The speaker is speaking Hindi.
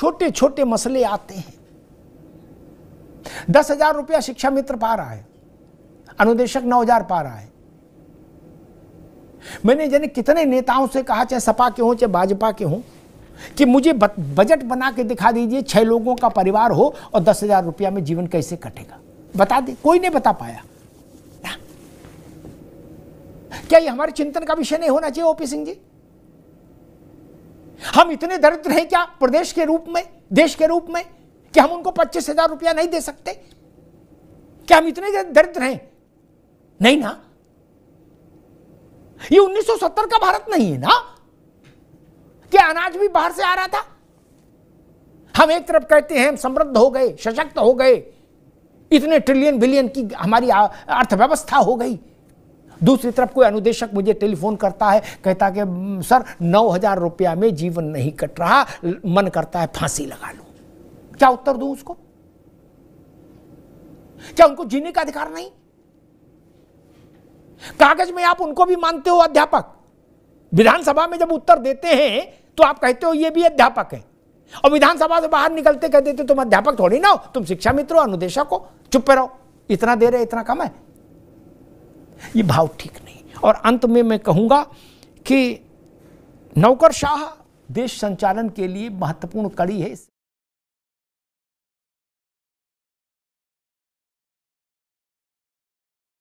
छोटे छोटे मसले आते हैं दस हजार रुपया शिक्षा मित्र पा रहा है अनुदेशक नौ हजार पा रहा है मैंने जाने कितने नेताओं से कहा चाहे सपा के हों चाहे भाजपा के हों कि मुझे बजट बना के दिखा दीजिए छह लोगों का परिवार हो और दस हजार रुपया में जीवन कैसे कटेगा बता दे कोई नहीं बता पाया क्या ये हमारे चिंतन का विषय नहीं होना चाहिए ओपी सिंह जी हम इतने दरिद्र हैं क्या प्रदेश के रूप में देश के रूप में कि हम उनको पच्चीस हजार रुपया नहीं दे सकते क्या हम इतने दरिद्र हैं नहीं ना ये 1970 का भारत नहीं है ना क्या अनाज भी बाहर से आ रहा था हम एक तरफ कहते हैं हम समृद्ध हो गए सशक्त हो गए इतने ट्रिलियन बिलियन की हमारी अर्थव्यवस्था हो गई दूसरी तरफ कोई अनुदेशक मुझे टेलीफोन करता है कहता कि सर नौ हज़ार रुपया में जीवन नहीं कट रहा मन करता है फांसी लगा लो क्या उत्तर दू उसको क्या उनको जीने का अधिकार नहीं कागज में आप उनको भी मानते हो अध्यापक विधानसभा में जब उत्तर देते हैं तो आप कहते हो ये भी अध्यापक है और विधानसभा से बाहर निकलते कह देते तुम अध्यापक थोड़ी ना हो तुम शिक्षा मित्र हो अनुदेशक हो चुप पे रहो इतना दे रहे इतना कम है ये भाव ठीक नहीं और अंत में मैं कहूँगा कि नौकरशाह देश संचालन के लिए महत्वपूर्ण कड़ी है